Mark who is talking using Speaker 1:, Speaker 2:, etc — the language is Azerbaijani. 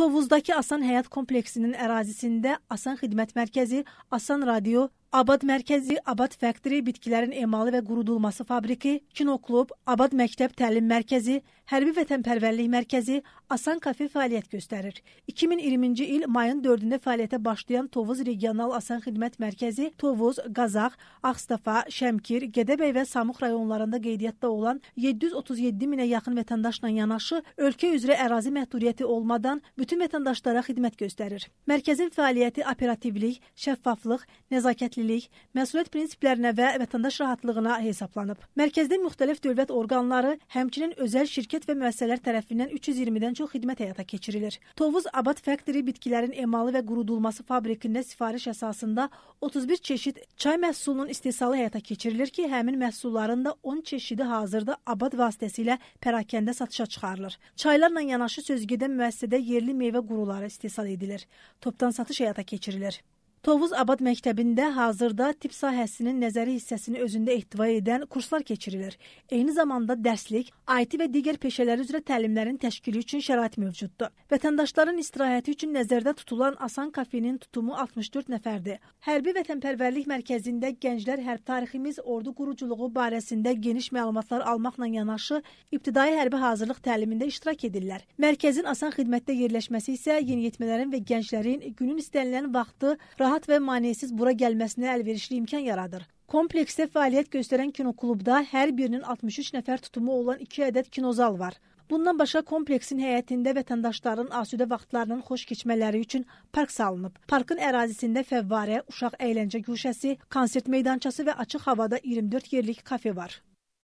Speaker 1: Tovuzdakı Asan Həyat kompleksinin ərazisində Asan Xidmət Mərkəzi, Asan Radio Abad Mərkəzi, Abad Fəktri, bitkilərin emalı və qurudulması fabriki, kinoklub, Abad Məktəb Təlim Mərkəzi, Hərbi Vətənpərvərlik Mərkəzi, Asan Kafe fəaliyyət göstərir. 2020-ci il mayın 4-də fəaliyyətə başlayan Tovuz Regional Asan Xidmət Mərkəzi Tovuz, Qazax, Ağstafa, Şəmkir, Gədəbəy və Samux rayonlarında qeydiyyatda olan 737 minə yaxın vətəndaşla yanaşı ölkə üzrə ərazi məhdudiyyəti olmadan bütün vətəndaşlara xidmət göstərir. Mərkəzin fəaliyyəti operativlik, şəffaflıq, nəzakətli ədalətlilik, məsuliyyət prinsiplərinə və vətəndaş rahatlığına hesablanıb. Mərkəzdə müxtəlif dövlət orqanları, həmçinin özəl şirkət və müəssisələr tərəfindən 320-dən çox xidmət həyata keçirilir. Tovuz Abad Factory bitkilərin emalı və qurudulması fabrikində sifariş əsasında 31 çeşid çay məhsulunun istehsalı həyata keçirilir ki, həmin məhsulların da 10 çeşidi hazırda Abad vasitəsilə pərakəndə satışa çıxarılır. Çaylarla yanaşı sözgedən müəssisədə yerli meyvə quruları istehsal edilir. Topdan satış həyata keçirilir. Tovuz Abad Məktəbində hazırda tibb sahəsinin nəzəri hissəsini özündə ehtiva edən kurslar keçirilir. Eyni zamanda dərslik, IT və digər peşələr üzrə təlimlərin təşkili üçün şərait mövcuddur. Vətəndaşların istirahəti üçün nəzərdə tutulan Asan kafenin tutumu 64 nəfərdir. Hərbi Vətənpərvərlik Mərkəzində gənclər hərb tariximiz, ordu quruculuğu barəsində geniş məlumatlar almaqla yanaşı ibtidai hərbi hazırlıq təlimində iştirak edirlər. Mərkəzin Asan xidmətdə yerləşməsi isə yeniyetmələrin və gənclərin günün istənilən vaxtı rahat rahat və maneəsiz bura gəlməsinə əlverişli imkan yaradır. Kompleksdə fəaliyyət göstərən kinoklubda hər birinin 63 nəfər tutumu olan 2 ədəd kinozal var. Bundan başqa kompleksin həyətində vətəndaşların asudə vaxtlarının xoş keçmələri üçün park salınıb. Parkın ərazisində fəvvarə, uşaq əyləncə guşəsi, konsert meydançası və açıq havada 24 yerlik kafe var.